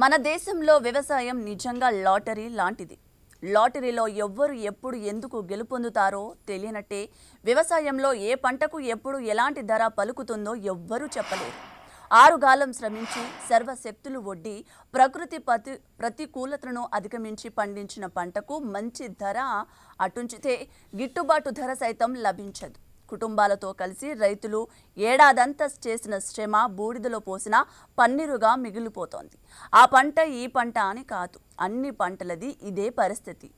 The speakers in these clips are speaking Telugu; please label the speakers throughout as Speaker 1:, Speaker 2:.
Speaker 1: మన దేశంలో వ్యవసాయం నిజంగా లాటరీ లాంటిది లాటరీలో ఎవ్వరు ఎప్పుడు ఎందుకు గెలుపొందుతారో తెలియనట్టే వ్యవసాయంలో ఏ పంటకు ఎప్పుడు ఎలాంటి ధర పలుకుతుందో ఎవ్వరూ చెప్పలేరు ఆరుగాలం శ్రమించి సర్వశక్తులు ఒడ్డి ప్రకృతి ప్రతి ప్రతికూలతను అధిగమించి పండించిన పంటకు మంచి ధర అటుంచితే గిట్టుబాటు ధర సైతం లభించదు కుటుంబాలతో కలిసి రైతులు ఏడాదంతా చేసిన శ్రమ బూడిదలో పోసిన పన్నీరుగా మిగిలిపోతోంది ఆ పంట ఈ పంట అని కాదు అన్ని పంటలది ఇదే పరిస్థితి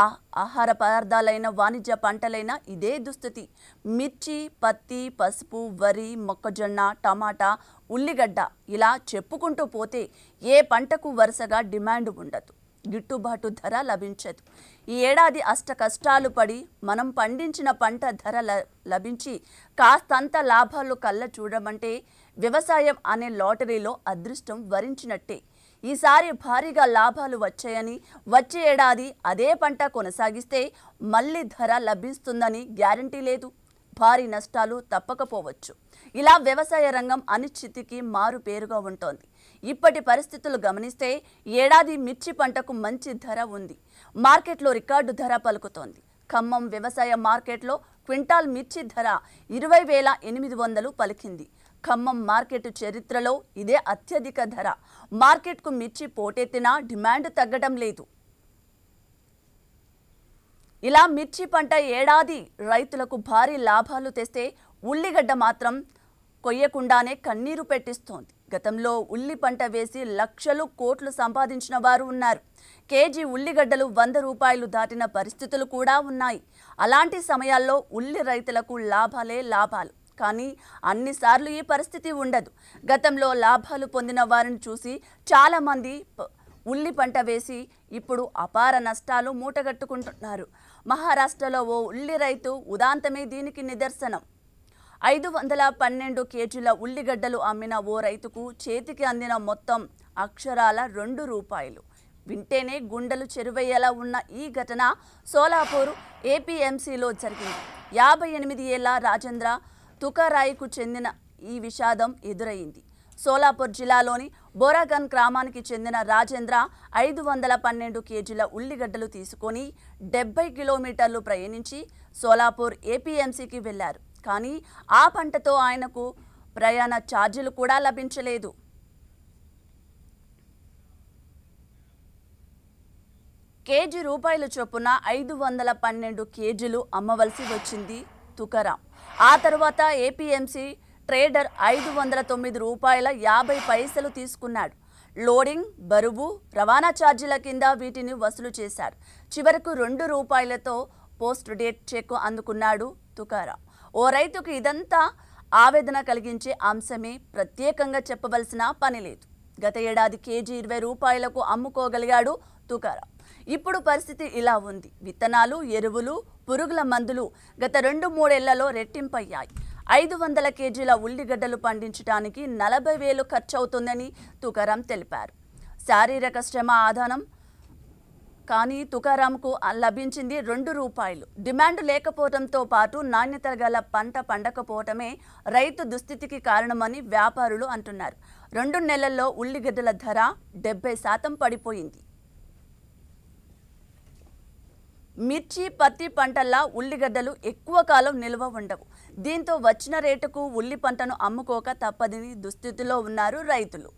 Speaker 1: ఆ ఆహార పదార్థాలైన వాణిజ్య పంటలైన ఇదే దుస్థితి మిర్చి పత్తి పసుపు వరి మొక్కజొన్న టమాటా ఉల్లిగడ్డ ఇలా చెప్పుకుంటూ పోతే ఏ పంటకు వరుసగా డిమాండ్ ఉండదు గిట్టుబాటు ధర లభించదు ఈ ఏడాది అష్ట కష్టాలు పడి మనం పండించిన పంట ధర లభించి కాస్తంత లాభాలు కళ్ళ చూడమంటే వ్యవసాయం అనే లాటరీలో అదృష్టం వరించినట్టే ఈసారి భారీగా లాభాలు వచ్చాయని వచ్చే ఏడాది అదే పంట కొనసాగిస్తే మళ్ళీ ధర లభిస్తుందని గ్యారంటీ లేదు భారీ నష్టాలు తప్పకపోవచ్చు ఇలా వ్యవసాయ రంగం అనిశ్చితికి మారు పేరుగా ఉంటోంది ఇప్పటి పరిస్థితులు గమనిస్తే ఏడాది మిర్చి పంటకు మంచి ధర ఉంది మార్కెట్లో రికార్డు ధర పలుకుతోంది ఖమ్మం వ్యవసాయ మార్కెట్లో క్వింటాల్ మిర్చి ధర ఇరవై వేల ఎనిమిది వందలు పలికింది ఖమ్మం మార్కెట్ చరిత్రలో ఇదే అత్యధిక ధర మార్కెట్కు మిర్చి పోటెత్తినా డిమాండ్ తగ్గడం లేదు ఇలా మిర్చి పంట ఏడాది రైతులకు భారీ లాభాలు తెస్తే ఉల్లిగడ్డ మాత్రం కొయ్యకుండానే కన్నీరు పెట్టిస్తోంది గతంలో ఉల్లి పంట వేసి లక్షలు కోట్లు సంపాదించిన వారు ఉన్నారు కేజీ ఉల్లిగడ్డలు వంద రూపాయలు దాటిన పరిస్థితులు కూడా ఉన్నాయి అలాంటి సమయాల్లో ఉల్లి రైతులకు లాభాలే లాభాలు కానీ అన్నిసార్లు ఈ పరిస్థితి ఉండదు గతంలో లాభాలు పొందిన వారిని చూసి చాలామంది ఉల్లి పంట వేసి ఇప్పుడు అపార నష్టాలు మూటగట్టుకుంటున్నారు మహారాష్ట్రలో ఓ ఉల్లి రైతు ఉదాంతమే దీనికి నిదర్శనం ఐదు వందల పన్నెండు కేజీల ఉల్లిగడ్డలు అమ్మిన ఓ రైతుకు చేతికి అందిన మొత్తం అక్షరాల రెండు రూపాయలు వింటేనే గుండెలు చెరువయ్యేలా ఉన్న ఈ ఘటన సోలాపూర్ ఏపీఎంసీలో జరిగింది యాభై ఎనిమిది ఏళ్ల రాజేంద్ర తుకారాయికు చెందిన ఈ విషాదం ఎదురయ్యింది సోలాపూర్ జిల్లాలోని బోరాగన్ గ్రామానికి చెందిన రాజేంద్ర ఐదు వందల పన్నెండు కేజీల ఉల్లిగడ్డలు తీసుకొని డెబ్బై కిలోమీటర్లు ప్రయాణించి సోలాపూర్ ఏపీఎంసీకి వెళ్లారు కానీ ఆ పంటతో ఆయనకు ప్రయాణ ఛార్జీలు కూడా లభించలేదు కేజీ రూపాయల చొప్పున ఐదు వందల పన్నెండు కేజీలు అమ్మవలసి వచ్చింది తుకరాం ఆ తర్వాత ఏపీఎంసీ ట్రేడర్ ఐదు వందల తొమ్మిది రూపాయల యాభై పైసలు తీసుకున్నాడు లోడింగ్ బరువు రవాణా ఛార్జీల కింద వీటిని వసూలు చేశారు చివరకు రెండు రూపాయలతో పోస్ట్ డేట్ చెక్ అందుకున్నాడు తుకారాం ఓ రైతుకు ఇదంతా ఆవేదన కలిగించే అంశమే ప్రత్యేకంగా చెప్పవలసిన పని లేదు గత ఏడాది కేజీ ఇరవై రూపాయలకు అమ్ముకోగలిగాడు తుకారా ఇప్పుడు పరిస్థితి ఇలా ఉంది విత్తనాలు ఎరువులు పురుగుల మందులు గత రెండు మూడేళ్లలో రెట్టింపయ్యాయి ఐదు వందల కేజీల ఉల్లిగడ్డలు పండించడానికి నలభై వేలు ఖర్చవుతుందని తుకారాం తెలిపారు శారీరక శ్రమ ఆధానం కానీ తుకారాంకు లభించింది రెండు రూపాయలు డిమాండ్ లేకపోవడంతో పాటు నాణ్యత గల పంట పండకపోవటమే రైతు దుస్థితికి కారణమని వ్యాపారులు అంటున్నారు రెండు నెలల్లో ఉల్లిగడ్డల ధర డెబ్బై శాతం పడిపోయింది మిర్చి పత్తి పంటల్లా ఉల్లిగడ్డలు ఎక్కువ కాలం నిల్వ ఉండవు దీంతో వచ్చిన రేటుకు ఉల్లి పంటను అమ్ముకోక తప్పదని దుస్థితిలో ఉన్నారు రైతులు